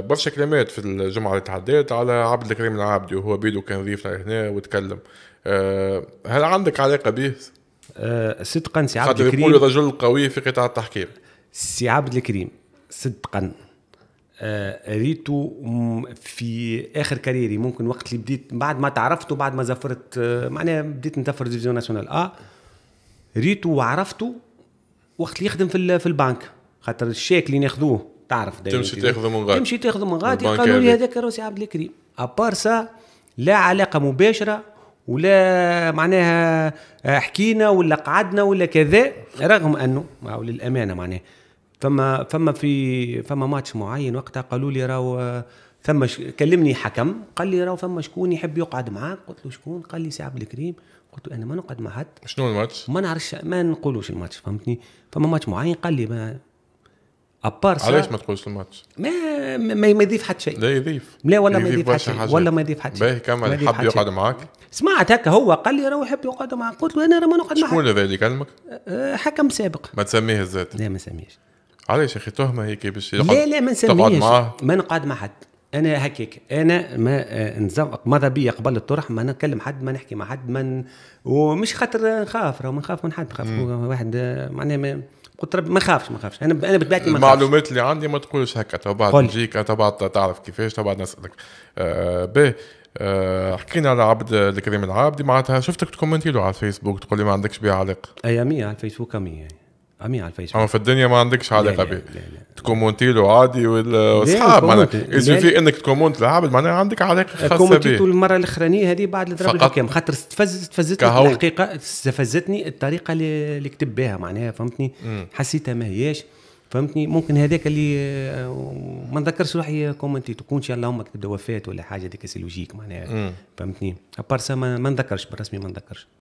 برشا كلمات في الجمعه اللي تعديت على عبد الكريم العابدي وهو بيدو كان ضيفنا هنا وتكلم آه، هل عندك علاقه به؟ أه صدقا سي عبد الكريم يقول رجل قوي في قطاع التحقيق سي عبد الكريم صدقا آه، ريتو في اخر كاريري ممكن وقت اللي بديت بعد ما تعرفته بعد ما زفرت آه، معناها بديت نزفر ديفيزيون ناسيونال اه ريتو وعرفته وقت اللي يخدم في في البنك خاطر الشيك اللي ناخذوه تعرف تمشي تاخذ من غادي تمشي تاخذ من غادي قالوا لي هذاك روسي عبد الكريم ابار سا لا علاقه مباشره ولا معناها آه، حكينا ولا قعدنا ولا كذا رغم انه للامانه معناها فما فما في فما ماتش معين وقتها قالوا لي راهو آه، فما كلمني حكم قال لي راهو فما شكون يحب يقعد معاك قلت له شكون قال لي سي عبد الكريم قلت له انا ما نقعد مع حد شنو الماتش ما نعرفش ما نقولوش الماتش فهمتني فما ماتش معين قال لي ما ابار علاش ما تقولش الماتش؟ ما ما, ما يضيف حتى شيء لا يضيف لا ولا ما يضيف حتى شيء ولا ما يضيف حتى شيء باهي كمل حب يقعد معاك سمعت هكا هو قال لي راهو يحب يقعد معاك قلت له انا راه ما نقعد معاك شكون هذا اللي كلمك؟ أه، حكم سابق ما تسميه الذات لا ما نسميهش علاش يا اخي تهمه هيك باش لا لا ما نسميهش ما نقعد مع حد انا هكيك انا ما آه، نظام ماذا بيا قبل الطرح ما نتكلم حد ما نحكي مع حد ما ومش خاطر نخاف راه ما نخاف من حد نخاف واحد آه، معناها ما قلت ما نخافش ما نخافش انا انا بطبيعتي ما المعلومات اللي عندي ما تقولش هكا تو بعد نجيك تو بعد تعرف كيفاش تو بعد نسالك آه باهي أه حكينا على عبد الكريم العابدي معناتها شفتك تكومنتي له على الفيسبوك تقول لي ما عندكش بيه علاقه 100 على الفيسبوك 100 عمي على الفيسبوك في الدنيا ما عندكش علاقه به تكومونتي له عادي والاصحاب معناها اذا في انك تكومونت لعبد معناها عندك علاقه خاصه به كومونتيتو المره الاخرانيه هذه بعد الضرب الحكام خاطر استفزت تفزت الحقيقه استفزتني الطريقه اللي كتب بها معناها فهمتني حسيتها ما هياش فهمتني ممكن هذاك اللي آه، ما نذكرش روحي كومنتي تكونش اللهم كتب وفات ولا حاجه هذيك سي لوجيك معناها فهمتني ابار ما نذكرش بالرسمي ما نذكرش